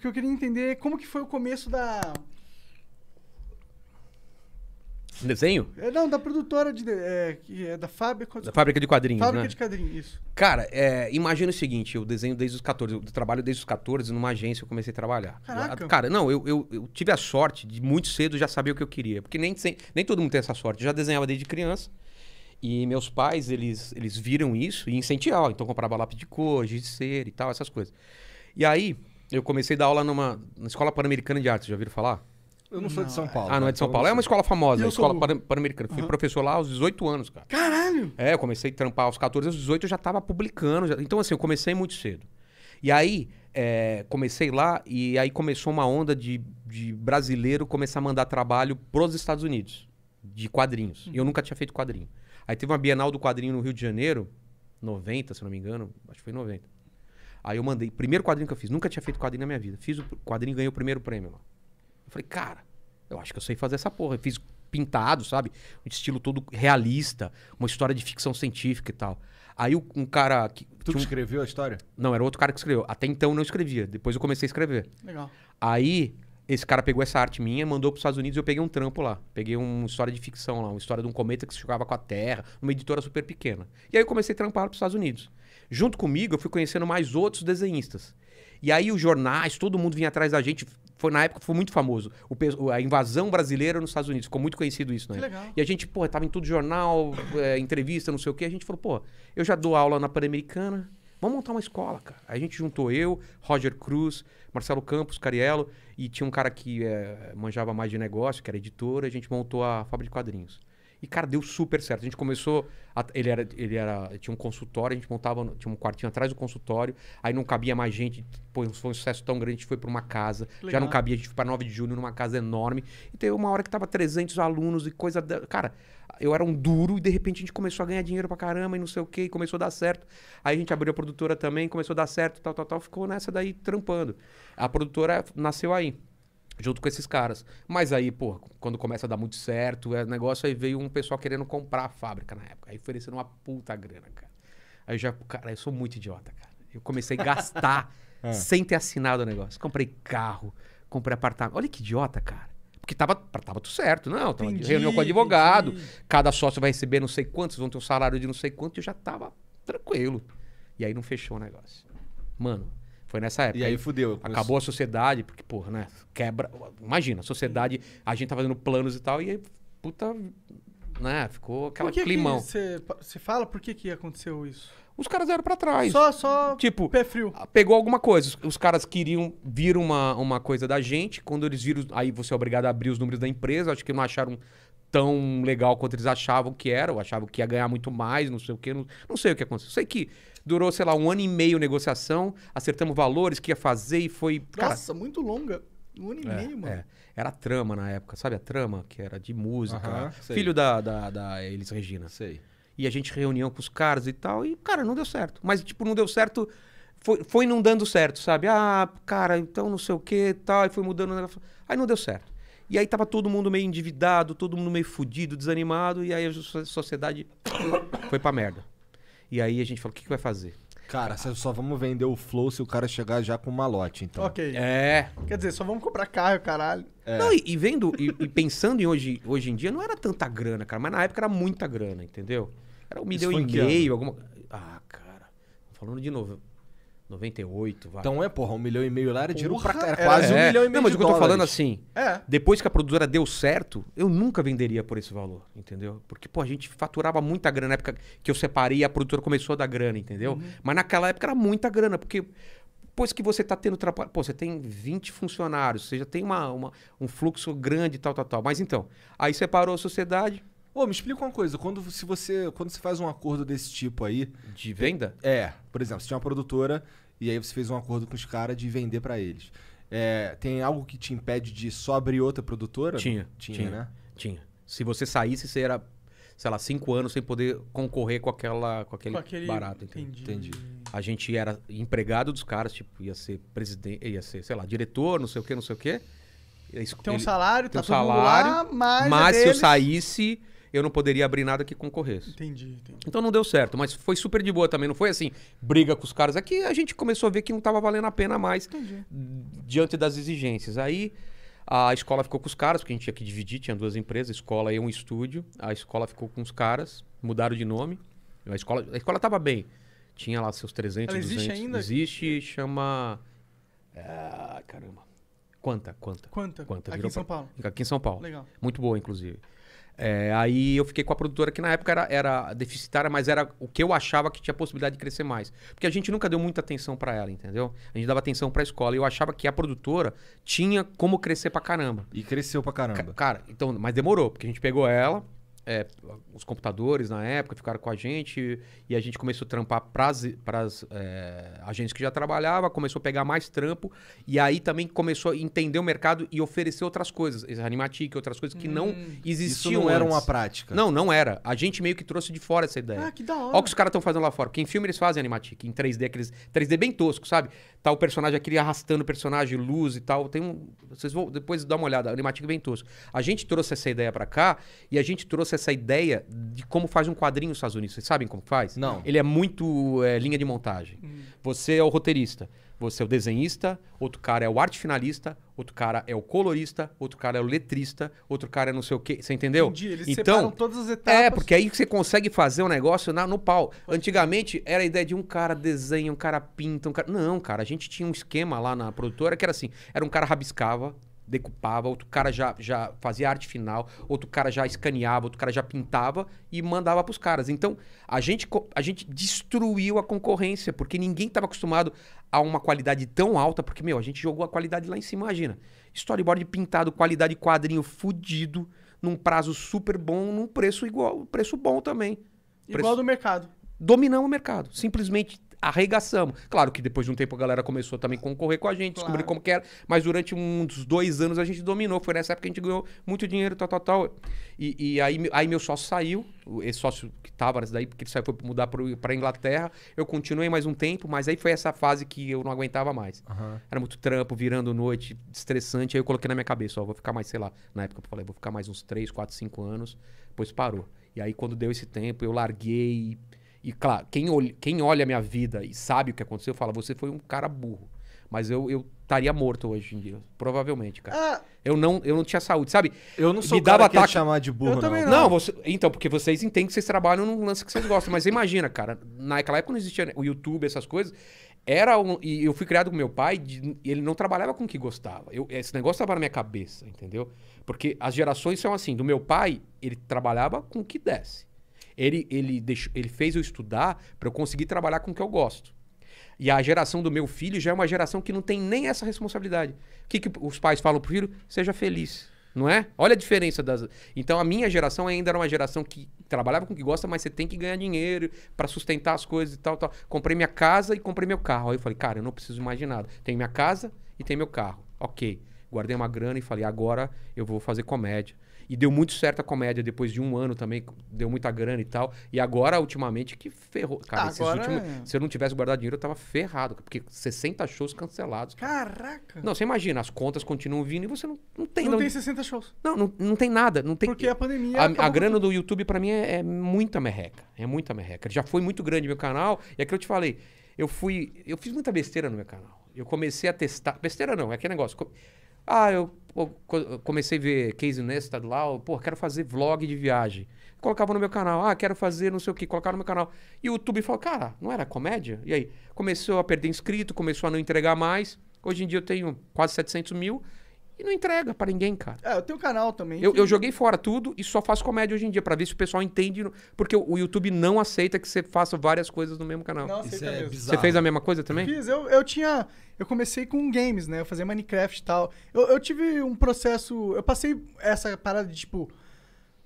Porque eu queria entender é como que foi o começo da. Desenho? É, Não, da produtora de. É, que é da fábrica. Da fábrica de quadrinhos, fábrica né? de quadrinhos, isso. Cara, é, imagina o seguinte, eu desenho desde os 14, eu trabalho desde os 14 numa agência eu comecei a trabalhar. Caraca. Cara, não, eu, eu, eu tive a sorte de muito cedo já saber o que eu queria, porque nem, nem todo mundo tem essa sorte. Eu já desenhava desde criança e meus pais, eles, eles viram isso e incentivavam, então comprava lápis de cor, giz de cera e tal, essas coisas. E aí, eu comecei a dar aula numa, na Escola Pan-Americana de Artes, já ouviram falar? Eu não sou de São Paulo. Ah, não é de São Paulo. É uma escola famosa, a Escola sou... Pan-Americana. uhum. Fui professor lá aos 18 anos, cara. Caralho! É, eu comecei a trampar aos 14, aos 18 eu já tava publicando. Já... Então, assim, eu comecei muito cedo. E aí, é, comecei lá e aí começou uma onda de, de brasileiro começar a mandar trabalho pros Estados Unidos, de quadrinhos. Uhum. E eu nunca tinha feito quadrinho. Aí teve uma Bienal do Quadrinho no Rio de Janeiro, 90, se não me engano, acho que foi 90. Aí eu mandei, primeiro quadrinho que eu fiz, nunca tinha feito quadrinho na minha vida. Fiz o quadrinho e ganhei o primeiro prêmio lá. Eu falei, cara, eu acho que eu sei fazer essa porra. Eu fiz pintado, sabe? Um estilo todo realista, uma história de ficção científica e tal. Aí um cara. Que, tu um... escreveu a história? Não, era outro cara que escreveu. Até então eu não escrevia. Depois eu comecei a escrever. Legal. Aí esse cara pegou essa arte minha, mandou para os Estados Unidos e eu peguei um trampo lá. Peguei uma história de ficção lá, uma história de um cometa que se chocava com a Terra, uma editora super pequena. E aí eu comecei a trampar para os Estados Unidos. Junto comigo, eu fui conhecendo mais outros desenhistas. E aí os jornais, todo mundo vinha atrás da gente. Foi na época foi muito famoso. O, a invasão brasileira nos Estados Unidos. Ficou muito conhecido isso, né? Que legal. E a gente, pô, tava em tudo jornal, é, entrevista, não sei o quê. A gente falou, pô, eu já dou aula na Pan-Americana. Vamos montar uma escola, cara. Aí a gente juntou eu, Roger Cruz, Marcelo Campos, Cariello, e tinha um cara que é, manjava mais de negócio, que era editor, a gente montou a Fábrica de Quadrinhos. E, cara, deu super certo. A gente começou. A, ele, era, ele era. Tinha um consultório, a gente montava. Tinha um quartinho atrás do consultório. Aí não cabia mais gente. Pô, foi um sucesso tão grande, a gente foi para uma casa. Legal. Já não cabia, a gente foi para 9 de junho numa casa enorme. E teve uma hora que tava 300 alunos e coisa. Da... Cara, eu era um duro e de repente a gente começou a ganhar dinheiro pra caramba e não sei o quê. E começou a dar certo. Aí a gente abriu a produtora também, começou a dar certo, tal, tal, tal. Ficou nessa daí trampando. A produtora nasceu aí junto com esses caras. Mas aí, pô, quando começa a dar muito certo, é negócio, aí veio um pessoal querendo comprar a fábrica na época. Aí oferecendo uma puta grana, cara. Aí eu já, cara, eu sou muito idiota, cara. Eu comecei a gastar é. sem ter assinado o negócio. Comprei carro, comprei apartamento. Olha que idiota, cara. Porque tava, tava tudo certo, não. Tava entendi, reunião com advogado, entendi. cada sócio vai receber não sei quantos, vão ter um salário de não sei quanto, e eu já tava tranquilo. E aí não fechou o negócio. Mano, foi nessa época. E aí fudeu. Acabou a sociedade, porque, porra, né? Quebra. Imagina, a sociedade, a gente tá fazendo planos e tal, e aí, puta. Né? Ficou aquela que climão. Você fala por que, que aconteceu isso? Os caras eram para trás. Só, só. Tipo, pé frio. Ah, pegou alguma coisa. Os caras queriam vir uma, uma coisa da gente. Quando eles viram. Aí você é obrigado a abrir os números da empresa. Acho que não acharam tão legal quanto eles achavam que era, ou achavam que ia ganhar muito mais, não sei o que, não, não sei o que aconteceu. Sei que durou, sei lá, um ano e meio negociação, acertamos valores que ia fazer e foi. Nossa, muito longa. Um ano e é, meio, mano. É. Era trama na época, sabe a trama? Que era de música. filho da, da, da Elis Regina. Sei. E a gente reunião com os caras e tal, e, cara, não deu certo. Mas, tipo, não deu certo. Foi, foi não dando certo, sabe? Ah, cara, então não sei o que tal, e foi mudando. Aí não deu certo. E aí tava todo mundo meio endividado, todo mundo meio fudido, desanimado, e aí a sociedade foi pra merda. E aí a gente falou, o que, que vai fazer? Cara, só vamos vender o Flow se o cara chegar já com uma lote, então. Ok. É. Quer dizer, só vamos comprar carro, caralho. É. Não, e, e vendo, e, e, pensando em hoje, hoje em dia, não era tanta grana, cara, mas na época era muita grana, entendeu? Era um milhão e meio, alguma. Ah, cara. Falando de novo, 98, vai. Então é, porra, um milhão e meio lá era dinheiro porra, pra era é. quase é, um milhão e meio. Não, mas o que eu tô falando assim, é. depois que a produtora deu certo, eu nunca venderia por esse valor, entendeu? Porque, pô, a gente faturava muita grana na época que eu separei e a produtora começou a dar grana, entendeu? Uhum. Mas naquela época era muita grana, porque depois que você tá tendo trabalho, pô, você tem 20 funcionários, você já tem uma, uma, um fluxo grande e tal, tal, tal. Mas então, aí separou a sociedade, Ô, me explica uma coisa. Quando se você, quando você faz um acordo desse tipo aí. De venda? É. Por exemplo, você tinha uma produtora e aí você fez um acordo com os caras de vender para eles. É, tem algo que te impede de só abrir outra produtora? Tinha. Tinha, tinha né? Tinha. Se você saísse, você era, sei lá, cinco anos sem poder concorrer com, aquela, com, aquele, com aquele barato. Entendi. entendi. A gente era empregado dos caras, tipo, ia ser presidente, ia ser, sei lá, diretor, não sei o quê, não sei o quê. Tem um salário, tem tá um salário, lá, mas. Mas é se eu saísse eu não poderia abrir nada que concorresse. Entendi, entendi. Então não deu certo, mas foi super de boa também. Não foi assim, briga com os caras. Aqui a gente começou a ver que não estava valendo a pena mais entendi. diante das exigências. Aí a escola ficou com os caras, porque a gente tinha que dividir, tinha duas empresas, escola e um estúdio. A escola ficou com os caras, mudaram de nome. A escola, a escola tava bem. Tinha lá seus 300, Ela 200. existe ainda? Existe, chama... Ah, caramba. Quanta, quanta. Quanta, quanta. Aqui em São pra... Paulo. Aqui em São Paulo. Legal. Muito boa, inclusive. É, aí eu fiquei com a produtora que na época era, era deficitária, mas era o que eu achava que tinha possibilidade de crescer mais. Porque a gente nunca deu muita atenção para ela, entendeu? A gente dava atenção para a escola. E eu achava que a produtora tinha como crescer pra caramba. E cresceu pra caramba. Ca cara, então, mas demorou, porque a gente pegou ela, é, os computadores na época ficaram com a gente e a gente começou a trampar para as é, agências que já trabalhava, começou a pegar mais trampo e aí também começou a entender o mercado e oferecer outras coisas, animatic, outras coisas que hum, não existiam. Isso não era antes. uma prática. Não, não era. A gente meio que trouxe de fora essa ideia. Ah, que da hora. Olha o que os caras estão fazendo lá fora. Porque em filme eles fazem animatic, em 3D, aqueles 3D bem tosco, sabe? Tá o personagem aquele arrastando o personagem, luz e tal. Tem um, vocês vão depois dar uma olhada, animatic bem tosco. A gente trouxe essa ideia para cá e a gente trouxe trouxe essa ideia de como faz um quadrinho nos Estados Unidos. Vocês sabem como faz? Não. Ele é muito é, linha de montagem. Hum. Você é o roteirista, você é o desenhista, outro cara é o arte finalista, outro cara é o colorista, outro cara é o letrista, outro cara é não sei o quê. Você entendeu? Entendi. Eles então, todas as etapas. É, porque aí você consegue fazer um negócio na, no pau. Antigamente era a ideia de um cara desenha, um cara pinta, um cara. Não, cara, a gente tinha um esquema lá na produtora que era assim: era um cara rabiscava decupava, outro cara já, já fazia arte final, outro cara já escaneava, outro cara já pintava e mandava para os caras. Então, a gente, a gente destruiu a concorrência, porque ninguém estava acostumado a uma qualidade tão alta, porque, meu, a gente jogou a qualidade lá em cima, imagina. Storyboard pintado, qualidade quadrinho fudido, num prazo super bom, num preço igual, preço bom também. Igual preço... do mercado. Dominamos o mercado. Simplesmente arregaçamos. Claro que depois de um tempo a galera começou também a concorrer com a gente, claro. descobrir como que era, mas durante uns dois anos a gente dominou. Foi nessa época que a gente ganhou muito dinheiro, tal, tal, tal. E, e aí, aí meu sócio saiu, esse sócio que tava daí, porque ele saiu foi mudar para Inglaterra. Eu continuei mais um tempo, mas aí foi essa fase que eu não aguentava mais. Uhum. Era muito trampo, virando noite, estressante. Aí eu coloquei na minha cabeça, ó, vou ficar mais, sei lá, na época eu falei, vou ficar mais uns três, quatro, cinco anos. Depois parou. E aí quando deu esse tempo, eu larguei e claro, quem, olh, quem olha a minha vida e sabe o que aconteceu, fala: você foi um cara burro. Mas eu, eu estaria morto hoje em dia. Provavelmente, cara. Ah, eu, não, eu não tinha saúde, sabe? Eu não sou Me dava ataque... chamar de burro, eu não. Também não. não você... Então, porque vocês entendem que vocês trabalham num lance que vocês gostam. Mas imagina, cara, naquela época não existia né, o YouTube, essas coisas. Era um... E eu fui criado com meu pai, de... ele não trabalhava com o que gostava. Eu... Esse negócio estava na minha cabeça, entendeu? Porque as gerações são assim. Do meu pai, ele trabalhava com o que desse ele, ele, deixou, ele fez eu estudar para eu conseguir trabalhar com o que eu gosto. E a geração do meu filho já é uma geração que não tem nem essa responsabilidade. O que, que os pais falam pro filho? Seja feliz. Não é? Olha a diferença das. Então a minha geração ainda era uma geração que trabalhava com o que gosta, mas você tem que ganhar dinheiro para sustentar as coisas e tal, tal. Comprei minha casa e comprei meu carro. Aí eu falei, cara, eu não preciso mais de nada. tenho minha casa e tenho meu carro. Ok guardei uma grana e falei, agora eu vou fazer comédia. E deu muito certo a comédia depois de um ano também, deu muita grana e tal. E agora, ultimamente, que ferrou. Tá, cara, agora... últimos, é. se eu não tivesse guardado dinheiro, eu tava ferrado, porque 60 shows cancelados. Cara. Caraca! Não, você imagina, as contas continuam vindo e você não, não tem. Não, não tem 60 shows. Não, não, não tem nada. Não tem... Porque a pandemia. A, a grana do YouTube, para mim, é, é, muita merreca. É muita merreca. Já foi muito grande meu canal, e é que eu te falei, eu fui. Eu fiz muita besteira no meu canal. Eu comecei a testar. Besteira não, é aquele negócio. Ah, eu, comecei a ver Casey Neistat lá, pô, quero fazer vlog de viagem. Colocava no meu canal, ah, quero fazer não sei o que, colocava no meu canal. E o YouTube falou, cara, não era comédia? E aí? Começou a perder inscrito, começou a não entregar mais. Hoje em dia eu tenho quase 700 mil e não entrega para ninguém, cara. É, eu tenho canal também. Eu, eu, joguei fora tudo e só faço comédia hoje em dia, para ver se o pessoal entende. Porque o YouTube não aceita que você faça várias coisas no mesmo canal. Não aceita é Você fez a mesma coisa também? Eu fiz, eu, eu tinha. Eu comecei com games, né? Eu fazia Minecraft e tal. Eu, eu tive um processo. Eu passei essa parada de tipo.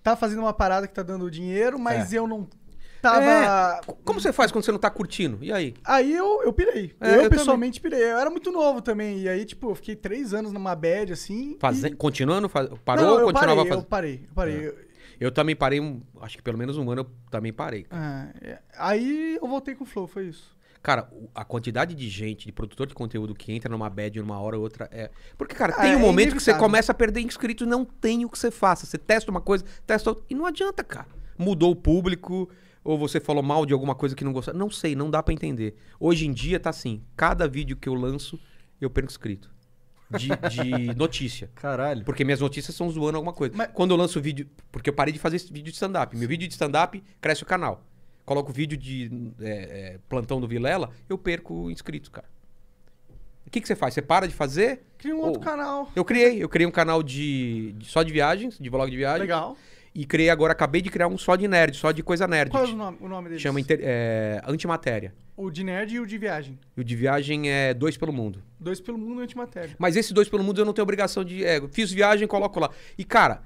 Tá fazendo uma parada que tá dando dinheiro, mas é. eu não Tava. É. Como você faz quando você não tá curtindo? E aí? Aí eu, eu pirei. É, eu, eu, pessoalmente também. pirei. Eu era muito novo também. E aí, tipo, eu fiquei três anos numa bad, assim. Faze... E... Continuando? Faz... Parou não, ou eu continuava parei, fazendo? Eu parei, eu parei. É. Eu... também parei, um... acho que pelo menos um ano eu também parei. Ah, é. aí eu voltei com o Flow, foi isso. Cara, a quantidade de gente, de produtor de conteúdo que entra numa bad numa hora ou outra é. Porque, cara, ah, tem é um é momento inevitável. que você começa a perder inscritos, não tem o que você faça. Você testa uma coisa, testa outra. E não adianta, cara. Mudou o público, ou você falou mal de alguma coisa que não gostou. Não sei, não dá para entender. Hoje em dia tá assim, cada vídeo que eu lanço, eu perco inscrito. De, de notícia. Caralho. Porque minhas notícias são zoando alguma coisa. Mas... Quando eu lanço vídeo. Porque eu parei de fazer vídeo de stand-up. Meu vídeo de stand-up cresce o canal. Coloco vídeo de é, é, plantão do Vilela, eu perco inscrito, cara. O que, que você faz? Você para de fazer? Cria um ou... outro canal. Eu criei. Eu criei um canal de, de só de viagens, de vlog de viagens. Legal. E criei agora, acabei de criar um só de nerd, só de coisa nerd. Qual é o nome, o nome deles? Chama inter, é, Antimatéria. O de nerd e o de viagem. E o de viagem é dois pelo mundo. Dois pelo mundo e antimatéria. Mas esse dois pelo mundo eu não tenho obrigação de. É, fiz viagem, coloco lá. E, cara,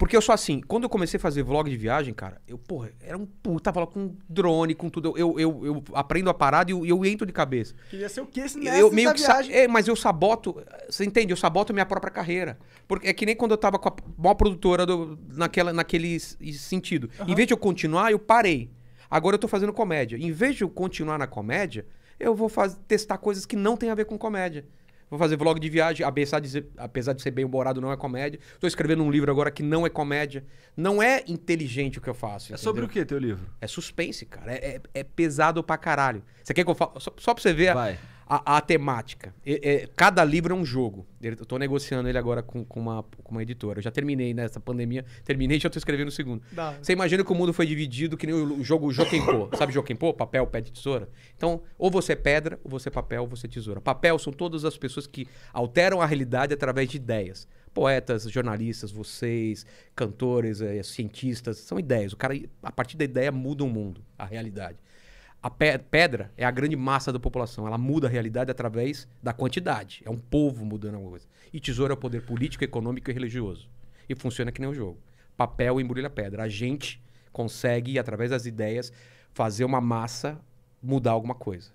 porque eu sou assim, quando eu comecei a fazer vlog de viagem, cara, eu, porra, era um puta vlog com drone, com tudo. Eu, eu, eu aprendo a parada e eu, eu entro de cabeça. Queria ser o quê esse eu, meio que viagem? É, mas eu saboto, você entende? Eu saboto a minha própria carreira. Porque é que nem quando eu tava com a maior produtora do, naquela, naquele sentido. Uhum. Em vez de eu continuar, eu parei. Agora eu tô fazendo comédia. Em vez de eu continuar na comédia, eu vou faz, testar coisas que não tem a ver com comédia. Vou fazer vlog de viagem, apesar de ser, apesar de ser bem humorado, não é comédia. Estou escrevendo um livro agora que não é comédia. Não é inteligente o que eu faço. É sobre o que teu livro? É suspense, cara. É, é, é pesado pra caralho. Você quer que eu fale? Só, só pra você ver. Vai. A a, a temática. É, é, cada livro é um jogo. Eu tô negociando ele agora com, com, uma, com uma editora. Eu já terminei nessa né, pandemia, terminei e já tô escrevendo o segundo. Dá. Você imagina que o mundo foi dividido que nem o jogo Jokenpô. Sabe Jokenpô? Papel, pé de tesoura? Então, ou você é pedra, ou você é papel, ou você é tesoura. Papel são todas as pessoas que alteram a realidade através de ideias. Poetas, jornalistas, vocês, cantores, é, cientistas, são ideias. O cara, a partir da ideia, muda o mundo, a realidade. A pedra é a grande massa da população. Ela muda a realidade através da quantidade. É um povo mudando alguma coisa. E tesouro é o poder político, econômico e religioso. E funciona que nem um jogo. Papel embrulha pedra. A gente consegue, através das ideias, fazer uma massa mudar alguma coisa.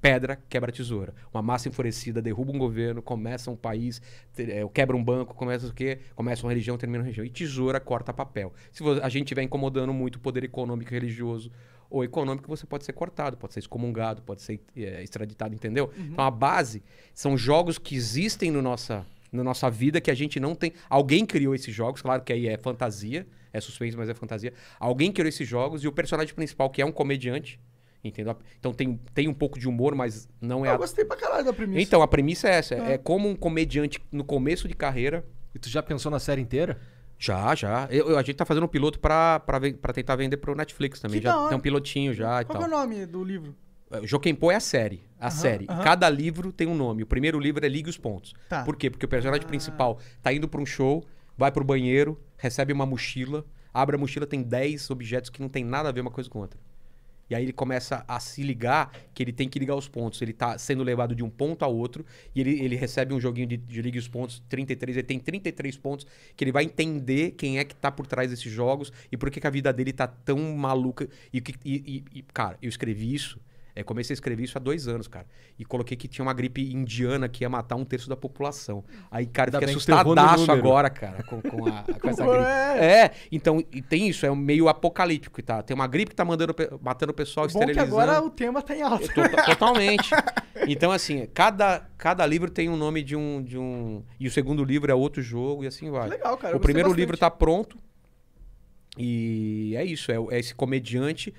Pedra quebra tesoura. Uma massa enfurecida derruba um governo, começa um país, eh, quebra um banco, começa o quê? Começa uma religião, termina uma religião. E tesoura corta papel. Se a gente estiver incomodando muito o poder econômico e religioso, ou econômico, você pode ser cortado, pode ser excomungado, pode ser é, extraditado, entendeu? Uhum. Então a base são jogos que existem no nossa, na nossa vida que a gente não tem. Alguém criou esses jogos, claro que aí é fantasia, é suspense, mas é fantasia. Alguém criou esses jogos e o personagem principal, que é um comediante, Entendeu? Então tem, tem um pouco de humor, mas não é. Eu a... gostei pra caralho da premissa. Então, a premissa é essa: é. é, é como um comediante no começo de carreira. E tu já pensou na série inteira? Já, já. Eu, eu, a gente tá fazendo um piloto pra, pra, pra tentar vender pro Netflix também. Que já tem um pilotinho já Qual é o nome do livro? É, Jokenpô é a série. A série. Cada livro tem um nome. O primeiro livro é Ligue os Pontos. Tá. Por quê? Porque o personagem ah. principal tá indo pra um show, vai pro banheiro, recebe uma mochila, abre a mochila, tem 10 objetos que não tem nada a ver uma coisa com outra. E aí ele começa a se ligar que ele tem que ligar os pontos. Ele tá sendo levado de um ponto a outro e ele, ele recebe um joguinho de, de liga os pontos, 33, ele tem 33 pontos, que ele vai entender quem é que tá por trás desses jogos e por que, que a vida dele tá tão maluca. E, e, e, e cara, eu escrevi isso é, comecei a escrever isso há dois anos, cara. E coloquei que tinha uma gripe indiana que ia matar um terço da população. Aí, cara, fica assustadaço agora, cara, com, com, a, com essa gripe. É. então, e tem isso, é meio apocalíptico, tá? Tem uma gripe que tá mandando, matando o pessoal, Bom esterilizando. Que agora o tema tá em alta. Tô, totalmente. Então, assim, cada, cada livro tem um nome de um, de um. E o segundo livro é outro jogo, e assim vai. Legal, cara. O primeiro bastante. livro tá pronto. E é isso, é, é esse comediante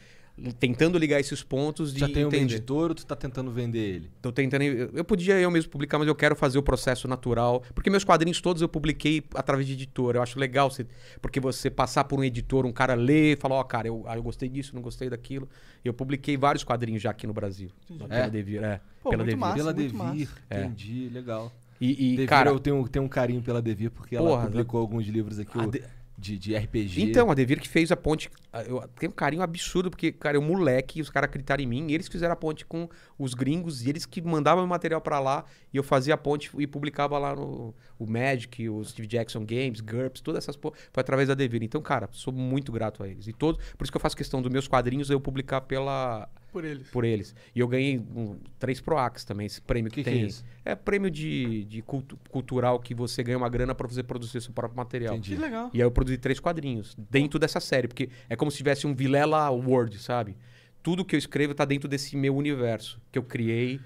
tentando ligar esses pontos. Já tem um editor ou tu está tentando vender ele? Tô tentando. Eu podia eu mesmo publicar, mas eu quero fazer o processo natural. Porque meus quadrinhos todos eu publiquei através de editor. Eu acho legal você, porque você passar por um editor, um cara lê e falar, ó, oh, cara, eu, ah, eu gostei disso, não gostei daquilo. Eu publiquei vários quadrinhos já aqui no Brasil. Pela é? Devir, é. Pô, pela Devir. Massa, pela Devir, massa. É. entendi, é. legal. E, e Devir, cara, eu tenho, tenho um carinho pela Devir, porque porra, ela publicou alguns livros aqui. De de, de RPG. Então, a Devir que fez a ponte. Eu tenho um carinho absurdo, porque, cara, eu moleque, os caras acreditaram em mim, e eles fizeram a ponte com os gringos, e eles que mandavam material para lá, e eu fazia a ponte e publicava lá no o Magic, os Steve Jackson Games, GURPS, todas essas por Foi através da Devir. Então, cara, sou muito grato a eles. E todos. Por isso que eu faço questão dos meus quadrinhos eu publicar pela por eles. Por eles. E eu ganhei um, três PROACs também, esse prêmio que, que tem. Que é, é, prêmio de, de cultu cultural que você ganha uma grana para você produzir seu próprio material. Entendi. Que legal. E aí eu produzi três quadrinhos dentro dessa série, porque é como se tivesse um Vilela World, sabe? Tudo que eu escrevo está dentro desse meu universo que eu criei,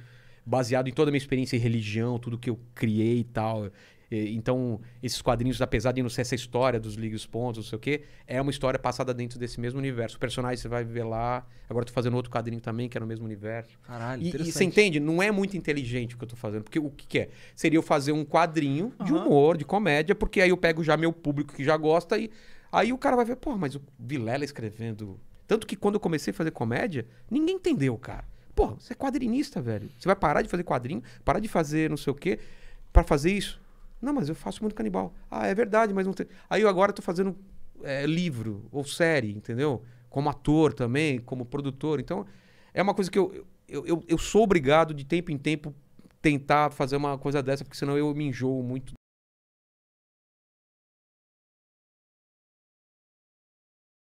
baseado em toda a minha experiência em religião, tudo que eu criei e tal. Então, esses quadrinhos, apesar de não ser essa história dos Liga os Pontos, não sei o quê, é uma história passada dentro desse mesmo universo. O personagem você vai ver lá. Agora eu tô fazendo outro quadrinho também, que é no mesmo universo. Caralho, e, e você entende? Não é muito inteligente o que eu tô fazendo. Porque o que, que é? Seria eu fazer um quadrinho uhum. de humor, de comédia, porque aí eu pego já meu público que já gosta e. Aí o cara vai ver, pô, mas o Vilela escrevendo. Tanto que quando eu comecei a fazer comédia, ninguém entendeu, cara. Pô, você é quadrinista, velho. Você vai parar de fazer quadrinho, parar de fazer não sei o quê, para fazer isso. Não, mas eu faço muito canibal. Ah, é verdade, mas não tem. Aí eu agora estou fazendo é, livro ou série, entendeu? Como ator também, como produtor. Então, é uma coisa que eu, eu, eu, eu sou obrigado de tempo em tempo tentar fazer uma coisa dessa, porque senão eu me enjoo muito